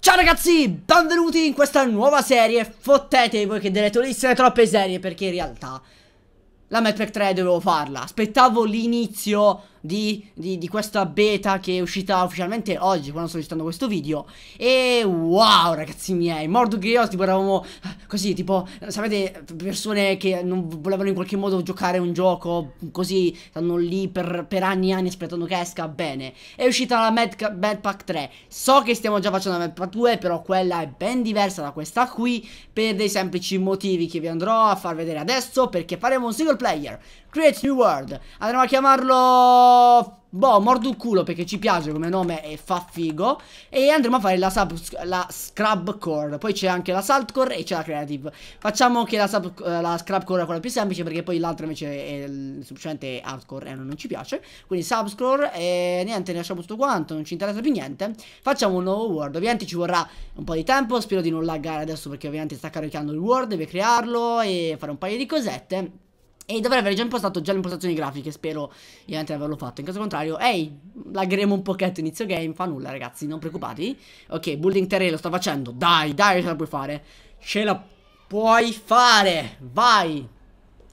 Ciao ragazzi, benvenuti in questa nuova serie Fottete voi che delle tolissime troppe serie Perché in realtà La Mad Pack 3 dovevo farla Aspettavo l'inizio di, di, di, questa beta che è uscita ufficialmente oggi quando sto registrando questo video E wow ragazzi miei, morto curioso, tipo eravamo così tipo Sapete persone che non volevano in qualche modo giocare un gioco così Stanno lì per, per anni e anni aspettando che esca bene È uscita la Mad, Mad Pack 3 So che stiamo già facendo la Mad Pack 2 però quella è ben diversa da questa qui Per dei semplici motivi che vi andrò a far vedere adesso Perché faremo un single player Create New World Andremo a chiamarlo Boh, mordo il culo perché ci piace come nome e fa figo. E andremo a fare la, sub, la scrub core. Poi c'è anche la salt core e c'è la creative. Facciamo che la, sub, eh, la scrub core è quella più semplice perché poi l'altra invece è semplicemente hardcore e non ci piace. Quindi sub core e niente, ne lasciamo tutto quanto, non ci interessa più niente. Facciamo un nuovo world. Ovviamente ci vorrà un po' di tempo. Spero di non laggare adesso perché ovviamente sta caricando il world, deve crearlo e fare un paio di cosette. E dovrei aver già impostato già le impostazioni grafiche, spero ovviamente di averlo fatto. In caso contrario, ehi, lagheremo un pochetto inizio game, fa nulla ragazzi, non preoccupati. Ok, building terreno, lo sto facendo, dai, dai, ce la puoi fare. Ce la puoi fare, vai.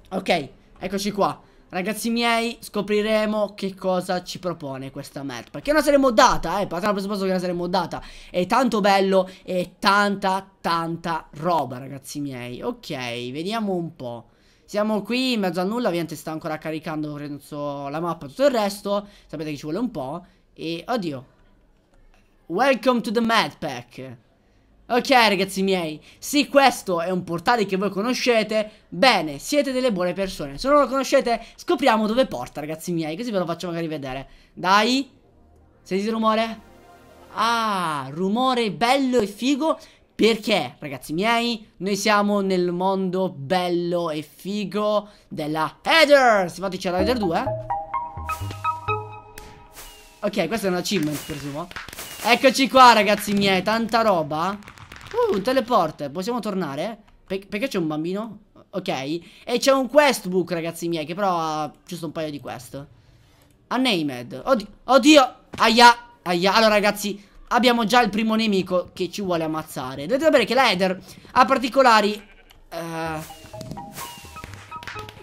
Ok, eccoci qua. Ragazzi miei, scopriremo che cosa ci propone questa map. Perché è una serie moddata, eh, partiamo dal presupposto che non saremo serie È tanto bello e tanta, tanta roba, ragazzi miei. Ok, vediamo un po'. Siamo qui in mezzo a nulla, ovviamente sta ancora caricando penso, la mappa e tutto il resto. Sapete che ci vuole un po'. E, oddio. Welcome to the Mad Pack. Ok ragazzi miei, sì questo è un portale che voi conoscete, bene, siete delle buone persone, se non lo conoscete scopriamo dove porta ragazzi miei, così ve lo faccio magari vedere Dai, sentite il rumore? Ah, rumore bello e figo perché, ragazzi miei, noi siamo nel mondo bello e figo della Heather. Stimati, c'è la Heather 2? Ok, questo è un achievement, presumo. Eccoci qua, ragazzi miei, tanta roba. Uh, un teleport, possiamo tornare? Pe perché c'è un bambino? Ok, e c'è un quest book, ragazzi miei, che però ha giusto un paio di quest. Unnamed. Oddio, oddio, aia, aia. Allora, ragazzi, abbiamo già il primo nemico che ci vuole ammazzare. Dovete sapere che la Heather ha particolari... Uh,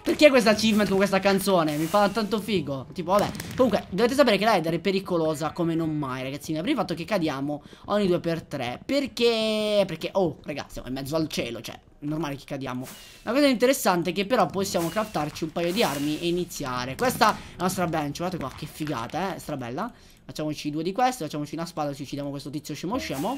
perché questa achievement con questa canzone? Mi fa tanto figo. Tipo, vabbè. Comunque, dovete sapere che la header è pericolosa come non mai, ragazzini. Per il fatto che cadiamo ogni 2x3. Perché? Perché, oh, ragazzi, siamo in mezzo al cielo, cioè, normale che cadiamo. La cosa interessante è che però possiamo craftarci un paio di armi e iniziare. Questa è la nostra bench, guardate qua, che figata, eh, strabella. bella. Facciamoci due di queste, facciamoci una spada, ci uccidiamo questo tizio scemo scemo.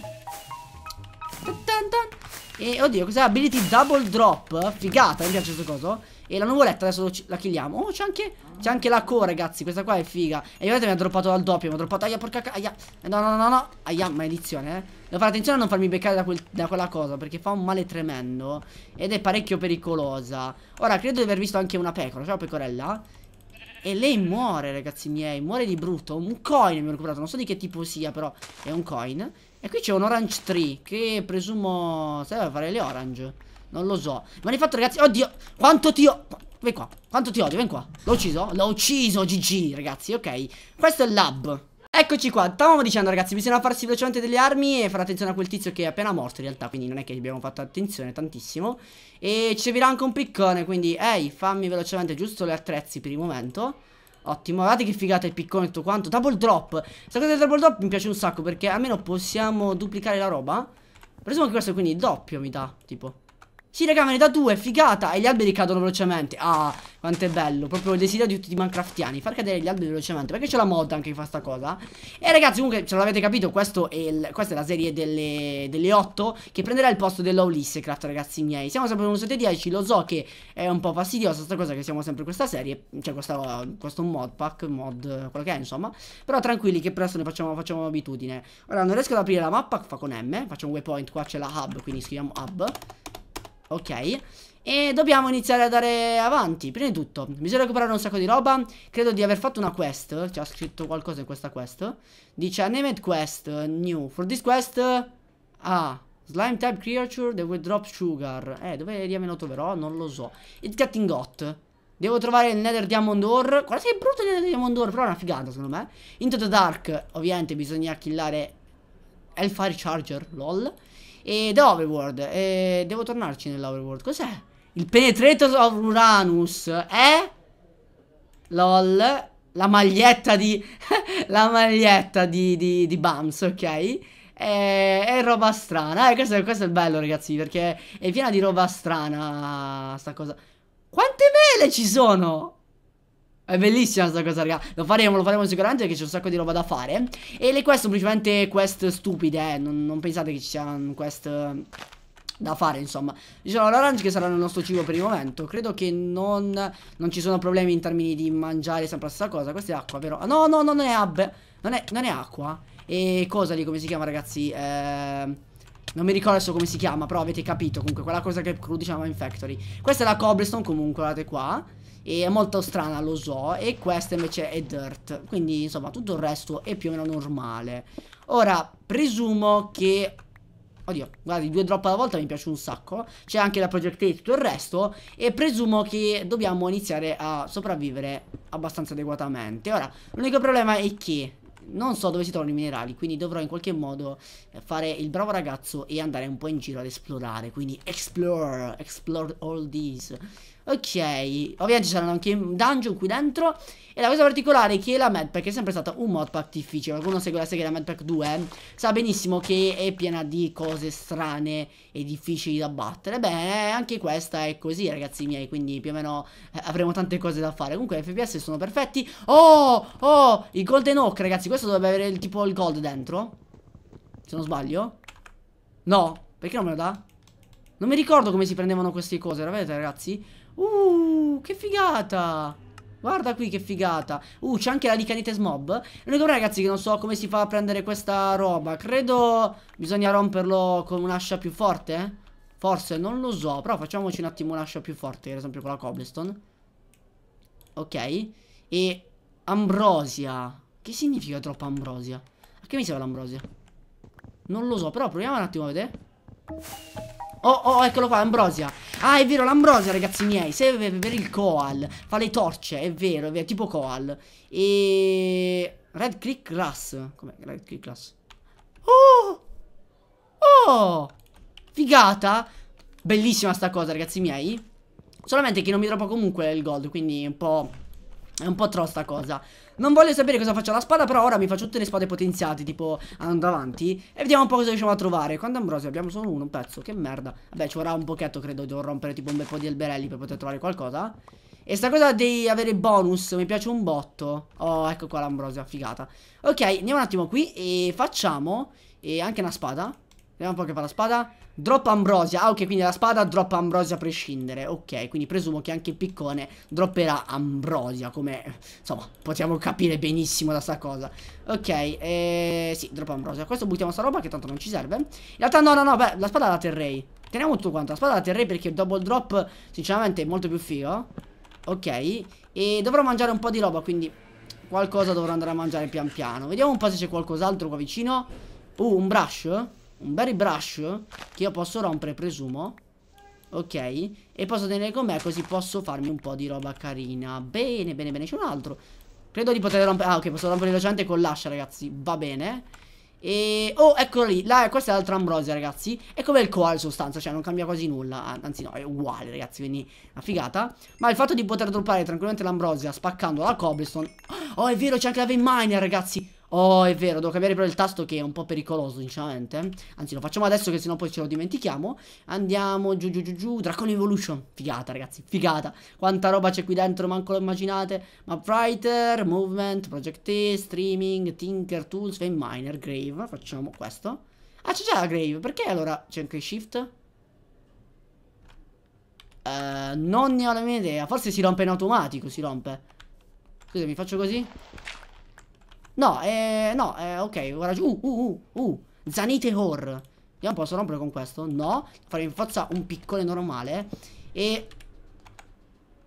E oddio, cos'è? Ability Double Drop. Figata, mi piace questo coso. E la nuvoletta adesso la killiamo. Oh, c'è anche, anche, la co, ragazzi. Questa qua è figa. E vedete mi ha droppato dal doppio. Mi ha droppato. Aia, porca aia. No, no, no, no. Aia, maledizione, eh. Devo fare attenzione a non farmi beccare da, quel, da, quella cosa. Perché fa un male tremendo. Ed è parecchio pericolosa. Ora, credo di aver visto anche una pecora. C'è cioè una pecorella. E lei muore, ragazzi miei, muore di brutto. Un coin mi ho recuperato, non so di che tipo sia, però è un coin. E qui c'è un orange tree, che presumo serve a fare le orange. Non lo so. Ma di fatto, ragazzi, oddio, quanto ti ho... Vieni qua, quanto ti odio, vieni qua. L'ho ucciso? L'ho ucciso, GG, ragazzi, ok. Questo è il lab. Eccoci qua, stavamo dicendo ragazzi, bisogna farsi velocemente delle armi e fare attenzione a quel tizio che è appena morto in realtà, quindi non è che abbiamo fatto attenzione tantissimo. E ci servirà anche un piccone, quindi ehi, fammi velocemente giusto le attrezzi per il momento. Ottimo, guardate che figata il piccone e tutto quanto. Double drop, questa cosa del double drop mi piace un sacco perché almeno possiamo duplicare la roba. Presumo che questo quindi doppio mi dà, tipo. Sì, raga, me ne da due, figata. E gli alberi cadono velocemente. Ah, quanto è bello. Proprio il desiderio di tutti i Minecraftiani. Far cadere gli alberi velocemente. Perché c'è la mod anche che fa sta cosa. E ragazzi, comunque, ce l'avete capito. È il, questa è la serie delle, delle 8. Che prenderà il posto dell'Olissecraft, ragazzi miei. Siamo sempre un 710. Lo so che è un po' fastidiosa questa cosa che siamo sempre questa serie. Cioè, questa, questo mod pack, mod, quello che è, insomma. Però tranquilli, che presto ne facciamo, facciamo abitudine. Ora, non riesco ad aprire la mappa. Fa con M. Faccio un waypoint. Qua c'è la hub. Quindi scriviamo hub. Ok E dobbiamo iniziare ad andare avanti Prima di tutto Bisogna recuperare un sacco di roba Credo di aver fatto una quest C'è scritto qualcosa in questa quest Dice Unnamed quest New For this quest Ah Slime type creature that will drop sugar Eh dove diamine troverò? Non lo so It's getting hot Devo trovare il Nether Diamond Ore Guardate sei brutto il Nether Diamond Ore Però è una figata secondo me Into the Dark Ovviamente bisogna killare Hellfire Charger LOL e The Overworld. E devo tornarci nell'Overworld. Cos'è? Il Penetrator of Uranus. Eh? LOL. La maglietta di... la maglietta di, di, di Bums, ok? È, è, roba strana. Eh, questo, questo, è bello, ragazzi, perché è piena di roba strana sta cosa. Quante mele ci sono? È bellissima questa cosa, raga. Lo faremo, lo faremo sicuramente perché c'è un sacco di roba da fare. E le quest semplicemente quest stupide, eh. Non, non pensate che ci siano quest eh, da fare insomma ci sono l'orange che saranno il nostro cibo per il momento credo che non, non ci sono problemi in termini di mangiare sempre la stessa cosa questa è acqua vero? no no, non è hub non è, non è acqua e cosa lì come si chiama ragazzi eh, non mi ricordo adesso come si chiama però avete capito comunque quella cosa che dicevamo in factory questa è la cobblestone comunque guardate qua e è molto strana lo so e questa invece è dirt quindi insomma tutto il resto è più o meno normale ora presumo che Oddio, guardi, due drop alla volta mi piace un sacco. C'è anche la projectile e tutto il resto. E presumo che dobbiamo iniziare a sopravvivere abbastanza adeguatamente. Ora, l'unico problema è che non so dove si trovano i minerali, quindi dovrò in qualche modo eh, fare il bravo ragazzo e andare un po' in giro ad esplorare, quindi explore, explore all these. Ok, ovviamente ci saranno anche dungeon qui dentro E la cosa particolare è che la Madpack è sempre stata un modpack difficile Qualcuno segue la serie la Madpack 2 eh, Sa benissimo che è piena di cose strane e difficili da battere Beh, anche questa è così ragazzi miei Quindi più o meno eh, avremo tante cose da fare Comunque FPS sono perfetti Oh, oh, il Golden Oak ragazzi Questo dovrebbe avere il, tipo il gold dentro Se non sbaglio No, perché non me lo dà? Non mi ricordo come si prendevano queste cose, la vedete ragazzi? Uh, che figata! Guarda qui che figata Uh, c'è anche la Licanetes smob. L'unico ragazzi che non so come si fa a prendere questa roba Credo bisogna romperlo con un'ascia più forte Forse, non lo so Però facciamoci un attimo un'ascia più forte Per esempio con la Cobblestone Ok E Ambrosia Che significa troppa Ambrosia? A che mi serve l'Ambrosia? Non lo so, però proviamo un attimo a vedere Oh, oh, eccolo qua, Ambrosia. Ah, è vero, l'Ambrosia, ragazzi miei. Serve per il Koal. Fa le torce, è vero, è vero, tipo Koal. E... Red Click Grass. Com'è? Red Click Glass. Oh! Oh! Figata! Bellissima sta cosa, ragazzi miei. Solamente che non mi troppo comunque il gold, quindi un po'... È un po' troppo sta cosa. Non voglio sapere cosa faccio alla spada, però ora mi faccio tutte le spade potenziate, tipo andando avanti. E vediamo un po' cosa riusciamo a trovare. Quando Ambrosio abbiamo solo uno, un pezzo, che merda. Vabbè, ci vorrà un pochetto, credo, devo rompere tipo un bel po' di alberelli per poter trovare qualcosa. E sta cosa di avere bonus mi piace un botto. Oh, ecco qua l'Ambrosio, figata. Ok, andiamo un attimo qui e facciamo e anche una spada. Vediamo un po' che fa la spada. Drop Ambrosia. Ah, ok, quindi la spada drop Ambrosia a prescindere. Ok, quindi presumo che anche il piccone dropperà Ambrosia, come... Insomma, possiamo capire benissimo da sta cosa. Ok, eh, sì, drop Ambrosia. Questo buttiamo sta roba che tanto non ci serve. In realtà no, no, no, beh, la spada la terrei. Teniamo tutto quanto. La spada la terrei perché double drop, sinceramente, è molto più figo. Ok, e dovrò mangiare un po' di roba, quindi qualcosa dovrò andare a mangiare pian piano. Vediamo un po' se c'è qualcos'altro qua vicino. Uh, un brush? un berry brush che io posso rompere, presumo. Ok, e posso tenere con me così posso farmi un po' di roba carina. Bene, bene, bene, c'è un altro. Credo di poter rompere... Ah, ok, posso rompere velocemente con l'ascia, ragazzi. Va bene. E... Oh, eccolo lì. La... Questa è l'altra ambrosia, ragazzi. È come il koala, in sostanza. Cioè, non cambia quasi nulla. Ah, anzi, no, è uguale, ragazzi. Quindi, una figata. Ma il fatto di poter droppare tranquillamente l'ambrosia spaccando la cobblestone... Oh, è vero, c'è anche la vein miner, ragazzi. Oh, è vero, devo cambiare però il tasto che è un po' pericoloso, sinceramente. Anzi, lo facciamo adesso che sennò poi ce lo dimentichiamo. Andiamo giù, giù, giù, giù. Dragon Evolution. Figata, ragazzi, figata. Quanta roba c'è qui dentro, manco lo immaginate. Map Writer, Movement, Project A, Streaming, Tinker, Tools, Fame Miner, Grave. Facciamo questo. Ah, c'è già la Grave. Perché allora c'è anche Shift? Uh, non ne ho la mia idea. Forse si rompe in automatico, si rompe. Scusa, mi faccio così? No, eh, no, eh, ok, ora giù. Uh, uh, uh, uh. Zanite Horror. Vediamo, posso rompere con questo? No. farei in forza un piccone normale. E...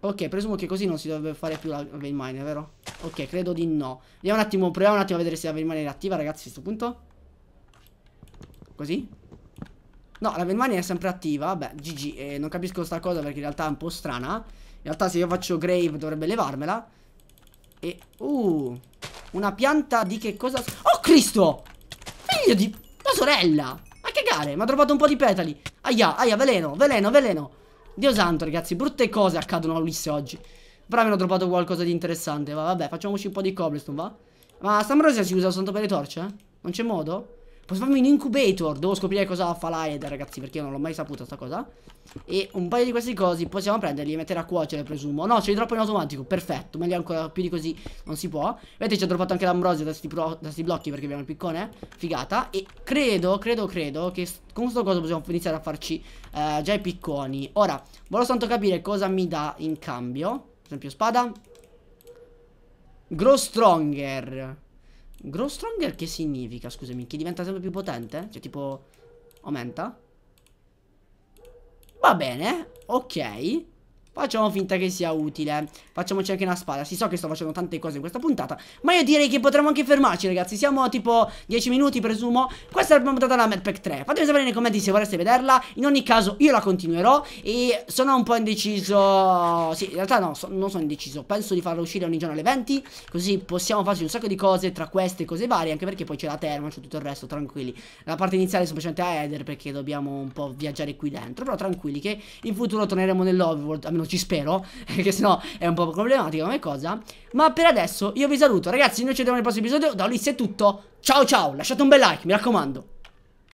Ok, presumo che così non si dovrebbe fare più la vein mine, vero? Ok, credo di no. Vediamo un attimo, proviamo un attimo a vedere se la vein mine è attiva, ragazzi, a questo punto. Così. No, la vein mine è sempre attiva. Beh, GG, eh, non capisco sta cosa perché in realtà è un po' strana. In realtà se io faccio grave dovrebbe levarmela. E... Uh... Una pianta di che cosa? Oh Cristo! Figlio di... La sorella! Ma che gare, mi ha trovato un po' di petali. Aia, aia, veleno, veleno, veleno. Dio santo, ragazzi, brutte cose accadono a Ulisse oggi. Però mi hanno trovato qualcosa di interessante. Va, vabbè, facciamoci un po' di cobblestone, va? Ma Stamrosia si usa soltanto per le torce? Eh? Non c'è modo? Posso farmi un incubator. Devo scoprire cosa fa l'Aed, ragazzi, perché io non l'ho mai saputo sta cosa. E un paio di questi cosi possiamo prenderli e mettere a cuocere, presumo. No, ce li troppo in automatico. Perfetto, meglio ancora più di così non si può. Vedete, ci ha droppato anche l'ambrosio da questi blocchi perché abbiamo il piccone. Figata. E credo, credo, credo che con questo coso possiamo iniziare a farci eh, già i picconi. Ora, voglio soltanto capire cosa mi dà in cambio. Per esempio, spada. Grow stronger. Grow stronger che significa? Scusami, che diventa sempre più potente? Cioè tipo aumenta? Va bene, ok Facciamo finta che sia utile Facciamoci anche una spada Si so che sto facendo tante cose in questa puntata Ma io direi che potremmo anche fermarci ragazzi Siamo tipo 10 minuti presumo Questa è la puntata della Mad Pack 3 Fatemi sapere nei commenti se vorreste vederla In ogni caso io la continuerò E sono un po' indeciso Sì in realtà no so, non sono indeciso Penso di farla uscire ogni giorno alle 20 Così possiamo farci un sacco di cose Tra queste cose varie Anche perché poi c'è la terma C'è tutto il resto tranquilli La parte iniziale è semplicemente a Eder Perché dobbiamo un po' viaggiare qui dentro Però tranquilli che in futuro torneremo nell'overworld Almeno ci spero, perché sennò è un po' problematico come cosa. Ma per adesso io vi saluto, ragazzi, noi ci vediamo nel prossimo episodio. Da Ulisse è tutto. Ciao ciao, lasciate un bel like, mi raccomando.